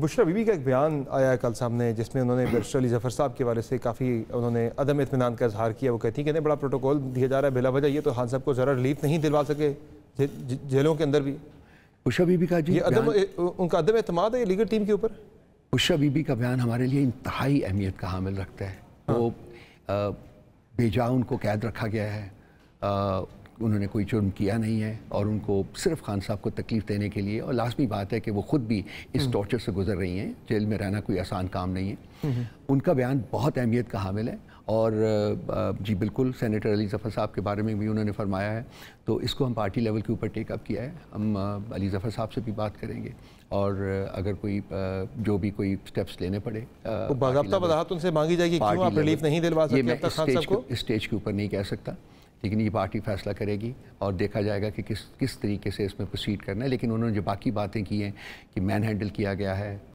बुशरा बीबी का एक बयान आया कल सामने जिसमें उन्होंने बरिस्टर अली जफर साहब के वाले से काफ़ी उन्होंने अदम इतमान का इजहार किया वो कहती कहते बड़ा प्रोटोकॉल दिया जा रहा है बिला वजह ये तो हाँ साहब को ज़रा रिलीफ नहीं दिलवा सके जेलों के अंदर भी बुशरा बीबी का जी ये अदम उनका अदम अहतम है लीगल टीम के ऊपर बुशरा बीबी का बयान हमारे लिए इंतहाई अहमियत का हामिल रखता है हाँ। वो बेजा उनको कैद रखा गया है उन्होंने कोई जुर्म किया नहीं है और उनको सिर्फ खान साहब को तकलीफ़ देने के लिए और लाजमी बात है कि वो ख़ुद भी इस टॉर्चर हम्म। से गुजर रही हैं जेल में रहना कोई आसान काम नहीं है हम्म, हम्म। उनका बयान बहुत अहमियत का हामिल है और जी बिल्कुल सेनेटर अली ज़फ़र साहब के बारे में भी उन्होंने फरमाया है तो इसको हम पार्टी लेवल के ऊपर टेकअप किया है हम अली ज़फ़र साहब से भी बात करेंगे और अगर कोई जो भी कोई स्टेप्स लेने पड़े तो उनसे मांगी जाएगी क्यों आप रिलीफ नहीं दिलवा सकते स्टेज के ऊपर नहीं कह सकता लेकिन ये पार्टी फैसला करेगी और देखा जाएगा कि किस किस तरीके से इसमें प्रोसीड करना है लेकिन उन्होंने जो बाकी बातें की हैं कि मैन हैंडल किया गया है